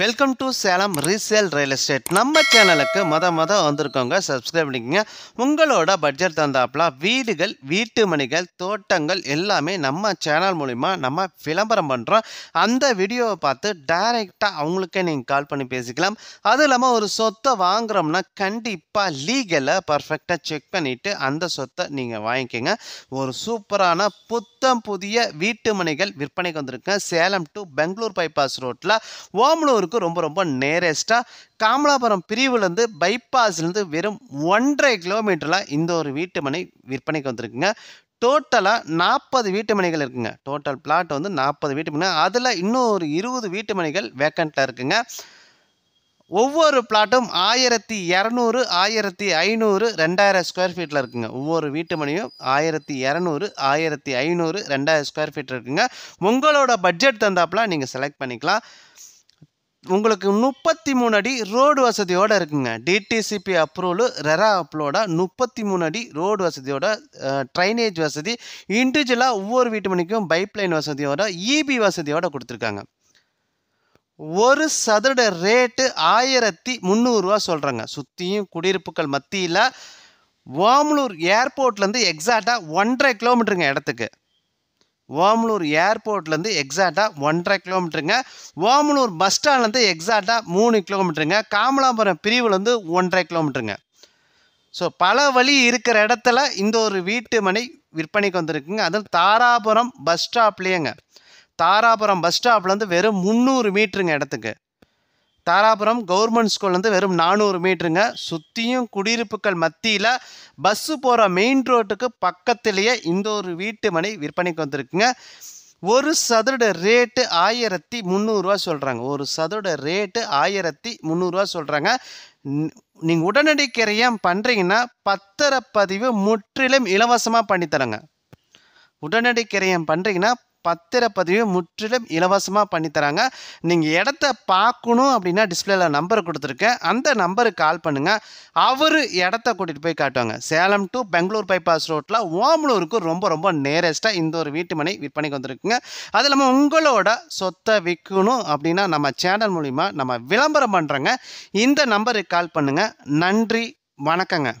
welcome to Salem resale real estate நம்ம சேனலுக்கு மொத மொதல் வந்திருக்கோங்க சப்ஸ்கிரைப் பண்ணிக்கோங்க உங்களோட பட்ஜெட் தந்தாப்புல வீடுகள் வீட்டு மணிகள் தோட்டங்கள் எல்லாமே நம்ம சேனல் மூலிமா நம்ம விளம்பரம் பண்ணுறோம் அந்த வீடியோவை பார்த்து டைரெக்டாக அவங்களுக்கே நீங்கள் கால் பண்ணி பேசிக்கலாம் அது இல்லாமல் ஒரு சொத்தை வாங்குகிறோம்னா கண்டிப்பாக லீகலை பர்ஃபெக்டாக செக் பண்ணிவிட்டு அந்த சொத்தை நீங்கள் வாங்கிக்கோங்க ஒரு சூப்பரான புத்தம் புதிய வீட்டு மணிகள் விற்பனைக்கு வந்திருக்கேன் சேலம் டு பெங்களூர் பைபாஸ் ரோட்டில் ஓமலூர் பெங்களூருக்கு ரொம்ப ரொம்ப நேரஸ்ட்டாக காமலாபுரம் பிரிவுலேருந்து பைபாஸ்லேருந்து வெறும் ஒன்றரை கிலோமீட்டரில் இந்த ஒரு வீட்டு மனை விற்பனைக்கு வந்திருக்குங்க டோட்டலாக நாற்பது வீட்டு மனைகள் இருக்குங்க டோட்டல் பிளாட் வந்து நாற்பது வீட்டு மனை அதில் இன்னும் ஒரு இருபது வீட்டு மனைகள் வேக்கண்ட்டில் இருக்குங்க ஒவ்வொரு பிளாட்டும் ஆயிரத்தி இரநூறு ஆயிரத்தி ஐநூறு ரெண்டாயிரம் ஸ்கொயர் ஃபீட்டில் இருக்குங்க ஒவ்வொரு வீட்டு மனையும் ஆயிரத்தி இரநூறு ஆயிரத்தி ஐநூறு ரெண்டாயிரம் ஸ்கொயர் ஃபீட் இருக்குங்க உங்களோட பட்ஜெட் தந்தாப்பெலாம் நீங்கள் செலக்ட் பண்ணிக்கலாம் உங்களுக்கு முப்பத்தி மூணு அடி ரோடு வசதியோடு இருக்குங்க டிடிசிபி அப்ரூவலு ரெரா அப்ரூவோட முப்பத்தி மூணு அடி ரோடு வசதியோட ட்ரைனேஜ் வசதி இண்டிவிஜுவலாக ஒவ்வொரு வீட்டு மணிக்கும் பைப்லைன் வசதியோட இபி e வசதியோடு கொடுத்துருக்காங்க ஒரு சதுர ரேட்டு ஆயிரத்தி முந்நூறுரூவா சொல்கிறாங்க சுற்றியும் குடியிருப்புகள் மத்தியில் ஓமலூர் ஏர்போர்ட்லேருந்து எக்ஸாக்டாக ஒன்றரை கிலோமீட்டருங்க இடத்துக்கு ஓமலூர் ஏர்போர்ட்லேருந்து எக்ஸாக்டாக ஒன்றரை கிலோமீட்டருங்க ஓமலூர் பஸ் ஸ்டாண்ட்லேருந்து எக்ஸாக்டாக மூணு கிலோமீட்டருங்க காமலாபுரம் பிரிவுலேருந்து ஒன்றரை கிலோமீட்டருங்க ஸோ பல வழி இருக்கிற இடத்துல இந்த ஒரு வீட்டு மனை விற்பனைக்கு வந்திருக்குங்க அதுவும் தாராபுரம் பஸ் ஸ்டாப்லேயேங்க தாராபுரம் பஸ் ஸ்டாப்லேருந்து வெறும் முந்நூறு மீட்டருங்க இடத்துக்கு தாராபுரம் கவர்மெண்ட் ஸ்கூல்லேருந்து வெறும் நானூறு மீட்டருங்க சுற்றியும் குடியிருப்புகள் மத்தியில் பஸ்ஸு போகிற மெயின் ரோட்டுக்கு பக்கத்திலேயே இந்த ஒரு வீட்டு மனை விற்பனைக்கு வந்திருக்குங்க ஒரு சதுரட ரேட்டு ஆயிரத்தி முந்நூறுரூவா சொல்கிறாங்க ஒரு சதுரட ரேட்டு ஆயிரத்தி முந்நூறுரூவா சொல்கிறாங்க நீங்கள் உடனடி கிரையம் பண்ணுறீங்கன்னா பத்திரப்பதிவு முற்றிலும் இலவசமாக பண்ணித்தரங்க உடனடி கிரையம் பண்ணுறீங்கன்னா பத்திரப்பதிவு முற்றிலும் இலவசமாக பண்ணித்தராங்க நீங்கள் இடத்த பார்க்கணும் அப்படின்னா டிஸ்பிளேல நம்பர் கொடுத்துருக்கேன் அந்த நம்பருக்கு கால் பண்ணுங்கள் அவர் இடத்த கூட்டிகிட்டு போய் காட்டுவாங்க சேலம் டு பெங்களூர் பைபாஸ் ரோட்டில் ஓமலூருக்கு ரொம்ப ரொம்ப நேரஸ்ட்டாக இந்த ஒரு வீட்டு மனை விற்பனைக்கு வந்திருக்குங்க அது இல்லாமல் உங்களோட சொத்தை விற்கணும் அப்படின்னா நம்ம சேனல் மூலிமா நம்ம விளம்பரம் பண்ணுறோங்க இந்த நம்பருக்கு கால் பண்ணுங்கள் நன்றி வணக்கங்க